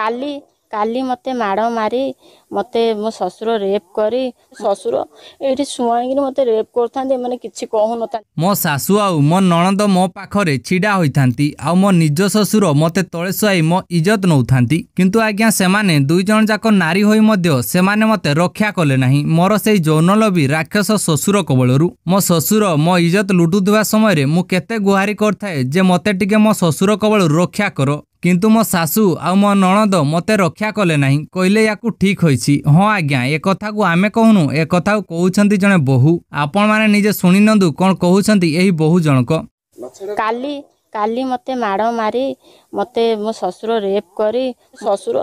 କାଲି କାଲି ମୋତେ ମାଡ଼ ମାରି ମୋତେ ମୋ ଶ୍ୱଶୁର ରେପ୍ କରି ଶ୍ୱଶୁର ଏଇଠି ଶୁଆଇକିରି ମୋତେ ରେପ୍ କରୁଥାନ୍ତି ଏମାନେ କିଛି କହୁନଥାନ୍ତି ମୋ ଶାଶୁ ଆଉ ମୋ ନଣନ୍ଦ ମୋ ପାଖରେ ଛିଡ଼ା ହୋଇଥାନ୍ତି ଆଉ ମୋ ନିଜ ଶ୍ୱଶୁର ମୋତେ ତଳେ ଶୁଆଇ ମୋ ଇଜ୍ଜତ ନେଉଥାନ୍ତି କିନ୍ତୁ ଆଜ୍ଞା ସେମାନେ ଦୁଇ ଜଣ ଯାକ ନାରୀ ହୋଇ ମଧ୍ୟ ସେମାନେ ମୋତେ ରକ୍ଷା କଲେ ନାହିଁ ମୋର ସେଇ ଯୌନଲବି ରାକ୍ଷସ ଶ୍ୱଶୁର କବଳରୁ ମୋ ଶ୍ୱଶୁର ମୋ ଇଜ୍ଜତ ଲୁଟୁଥିବା ସମୟରେ ମୁଁ କେତେ ଗୁହାରି କରିଥାଏ ଯେ ମୋତେ ଟିକେ ମୋ ଶ୍ୱଶୁର କବଳରୁ ରକ୍ଷା କର କିନ୍ତୁ ମୋ ଶାଶୁ ଆଉ ମୋ ନଣଦ ମୋତେ ରକ୍ଷା କଲେ ନାହିଁ କହିଲେ ୟାକୁ ଠିକ୍ ହୋଇଛି ହଁ ଆଜ୍ଞା ଏ କଥାକୁ ଆମେ କହୁନୁ ଏ କଥାକୁ କହୁଛନ୍ତି ଜଣେ ବୋହୂ ଆପଣମାନେ ନିଜେ ଶୁଣି ଶୁଣିନନ୍ତୁ କ'ଣ କହୁଛନ୍ତି ଏହି ବୋହୂ ଜଣକ କାଲି କାଲି ମୋତେ ମାଡ଼ ମାରି ମୋତେ ମୋ ଶ୍ୱଶୁର ରେପ୍ କରି ଶ୍ୱଶୁର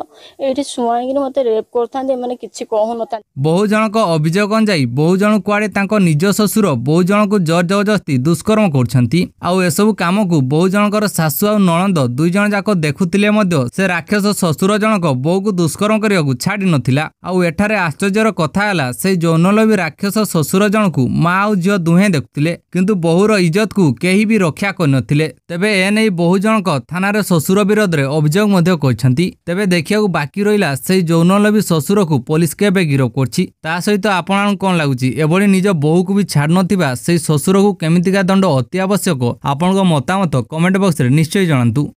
ଏଇଠି ଶୁଆଇକିରି ମୋତେ ରେପ୍ କରୁଥାନ୍ତି ଏମାନେ କିଛି କହୁନଥାନ୍ତି ବହୁ ଜଣଙ୍କ ଅଭିଯୋଗ ଅନୁଯାୟୀ ବହୁ ଜଣ କୁଆଡ଼େ ତାଙ୍କ ନିଜ ଶ୍ୱଶୁର ବହୁ ଜଣଙ୍କୁ ଜୋର ଜବରଦସ୍ତି ଦୁଷ୍କର୍ମ କରୁଛନ୍ତି ଆଉ ଏସବୁ କାମକୁ ବହୁ ଜଣଙ୍କର ଶାଶୁ ଆଉ ନଣନ୍ଦ ଦୁଇ ଜଣ ଯାକ ଦେଖୁଥିଲେ ମଧ୍ୟ ସେ ରାକ୍ଷସ ଶ୍ୱଶୁର ଜଣକ ବୋଉକୁ ଦୁଷ୍କର୍ମ କରିବାକୁ ଛାଡ଼ି ନଥିଲା ଆଉ ଏଠାରେ ଆଶ୍ଚର୍ଯ୍ୟର କଥା ହେଲା ସେ ଯୌନଲବୀ ରାକ୍ଷସ ଶ୍ୱଶୁର ଜଣକୁ ମା ଆଉ ଝିଅ ଦୁହେଁ ଦେଖୁଥିଲେ କିନ୍ତୁ ବୋହୁର ଇଜ୍ଜତକୁ କେହି ବି ରକ୍ଷା କରିନଥିଲେ ତେବେ ଏନେଇ ବହୁ ଜଣଙ୍କ ଥାନାରେ ଶ୍ୱଶୁର ବିରୋଧରେ ଅଭିଯୋଗ ମଧ୍ୟ କରିଛନ୍ତି ତେବେ ଦେଖିବାକୁ ବାକି ରହିଲା ସେହି ଯୌନଲଭୀ ଶ୍ୱଶୁରକୁ ପୋଲିସ କେବେ ଗିରଫ କରିଛି ତା ସହିତ ଆପଣମାନଙ୍କୁ କ'ଣ ଲାଗୁଛି ଏଭଳି ନିଜ ବୋହୂକୁ ବି ଛାଡ଼ ନଥିବା ସେହି ଶ୍ୱଶୁରକୁ କେମିତିକା ଦଣ୍ଡ ଅତି ଆବଶ୍ୟକ ଆପଣଙ୍କ ମତାମତ କମେଣ୍ଟ ବକ୍ସରେ ନିଶ୍ଚୟ ଜଣାନ୍ତୁ